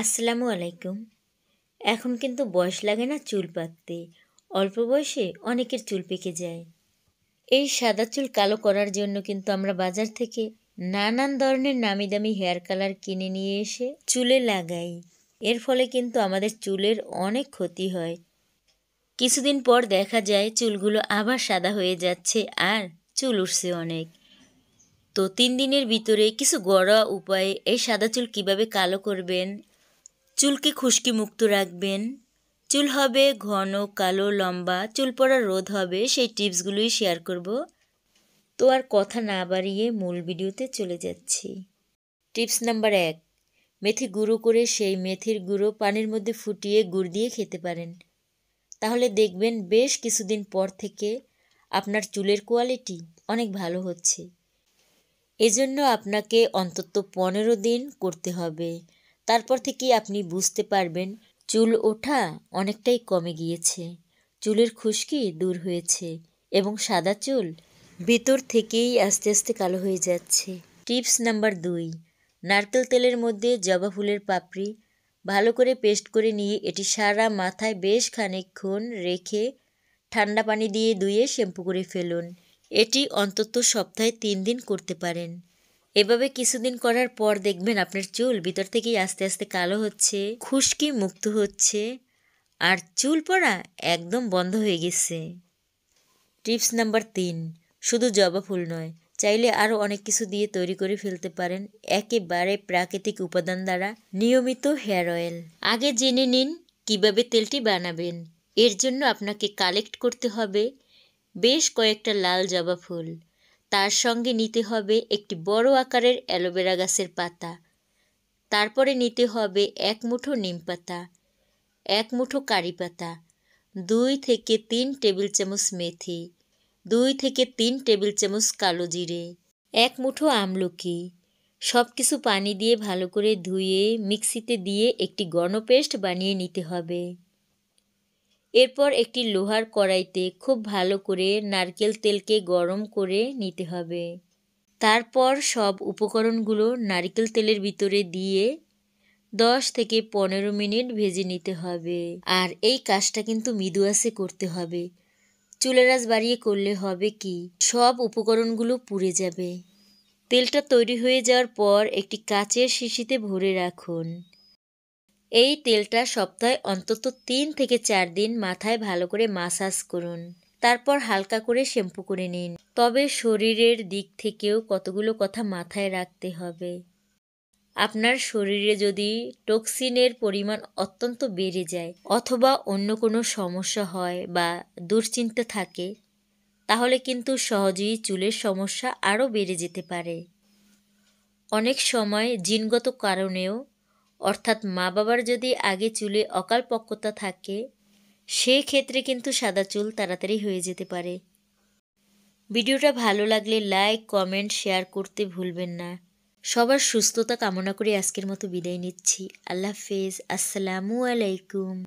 আসসালামু আলাইকুম এখন কিন্তু বয়স লাগে না চুল পাকতে অল্প বয়সে অনেকের চুল পেকে যায় এই সাদা চুল কালো করার জন্য কিন্তু আমরা বাজার থেকে নানান ধরনের নামি দামি হেয়ার কালার কিনে নিয়ে এসে চুলে লাগাই এর ফলে কিন্তু আমাদের চুলের অনেক ক্ষতি হয় কিছুদিন পর দেখা যায় চুলগুলো আবার সাদা হয়ে যাচ্ছে আর চুল উঠছে অনেক তো তিন দিনের ভিতরে কিছু গড়া উপায়ে এই সাদা চুল কীভাবে কালো করবেন চুলকে খুশকি মুক্ত রাখবেন চুল হবে ঘন কালো লম্বা চুল পড়া রোধ হবে সেই টিপসগুলোই শেয়ার করব তো আর কথা না বাড়িয়ে মূল ভিডিওতে চলে যাচ্ছি টিপস নাম্বার এক মেথি গুঁড়ো করে সেই মেথির গুঁড়ো পানির মধ্যে ফুটিয়ে গুড় দিয়ে খেতে পারেন তাহলে দেখবেন বেশ কিছুদিন পর থেকে আপনার চুলের কোয়ালিটি অনেক ভালো হচ্ছে এজন্য আপনাকে অন্তত পনেরো দিন করতে হবে তারপর থেকে আপনি বুঝতে পারবেন চুল ওঠা অনেকটাই কমে গিয়েছে চুলের খুশকি দূর হয়েছে এবং সাদা চুল ভিতর থেকেই আস্তে আস্তে কালো হয়ে যাচ্ছে টিপস নাম্বার দুই নারকেল তেলের মধ্যে জবা ফুলের পাপড়ি ভালো করে পেস্ট করে নিয়ে এটি সারা মাথায় বেশ খানিকক্ষণ রেখে ঠান্ডা পানি দিয়ে ধুয়ে শ্যাম্পু করে ফেলুন এটি অন্তত সপ্তাহে তিন দিন করতে পারেন এভাবে কিছুদিন করার পর দেখবেন আপনার চুল ভিতর থেকেই আস্তে আস্তে কালো হচ্ছে খুশকি মুক্ত হচ্ছে আর চুল পড়া একদম বন্ধ হয়ে গেছে টিপস নাম্বার তিন শুধু জবা ফুল নয় চাইলে আরও অনেক কিছু দিয়ে তৈরি করে ফেলতে পারেন একেবারে প্রাকৃতিক উপাদান দ্বারা নিয়মিত হেয়ার অয়েল আগে জেনে নিন কিভাবে তেলটি বানাবেন এর জন্য আপনাকে কালেক্ট করতে হবে বেশ কয়েকটা লাল জবা ফুল তার সঙ্গে নিতে হবে একটি বড় আকারের অ্যালোভেরা গাছের পাতা তারপরে নিতে হবে এক মুঠো নিম পাতা এক মুঠো কারি পাতা দুই থেকে তিন টেবিল চামচ মেথি দুই থেকে তিন টেবিল চামচ কালো জিরে এক মুঠো আমলকি সব কিছু পানি দিয়ে ভালো করে ধুয়ে মিক্সিতে দিয়ে একটি গণপেস্ট বানিয়ে নিতে হবে এরপর একটি লোহার কড়াইতে খুব ভালো করে নারকেল তেলকে গরম করে নিতে হবে তারপর সব উপকরণগুলো নারকেল তেলের ভিতরে দিয়ে দশ থেকে পনেরো মিনিট ভেজে নিতে হবে আর এই কাজটা কিন্তু মৃদু আসে করতে হবে চুলারাজ বাড়িয়ে করলে হবে কি সব উপকরণগুলো পুড়ে যাবে তেলটা তৈরি হয়ে যাওয়ার পর একটি কাচের শিশিতে ভরে রাখুন এই তেলটা সপ্তাহে অন্তত তিন থেকে চার দিন মাথায় ভালো করে মাসাজ করুন তারপর হালকা করে শ্যাম্পু করে নিন তবে শরীরের দিক থেকেও কতগুলো কথা মাথায় রাখতে হবে আপনার শরীরে যদি টক্সিনের পরিমাণ অত্যন্ত বেড়ে যায় অথবা অন্য কোনো সমস্যা হয় বা দুশ্চিন্তা থাকে তাহলে কিন্তু সহজেই চুলের সমস্যা আরও বেড়ে যেতে পারে অনেক সময় জিনগত কারণেও অর্থাৎ মা বাবার যদি আগে চুলে অকাল পক্কতা থাকে সেই ক্ষেত্রে কিন্তু সাদা চুল তাড়াতাড়ি হয়ে যেতে পারে ভিডিওটা ভালো লাগলে লাইক কমেন্ট শেয়ার করতে ভুলবেন না সবার সুস্থতা কামনা করে আজকের মতো বিদায় নিচ্ছি আল্লাহ হাফেজ আসসালামু আলাইকুম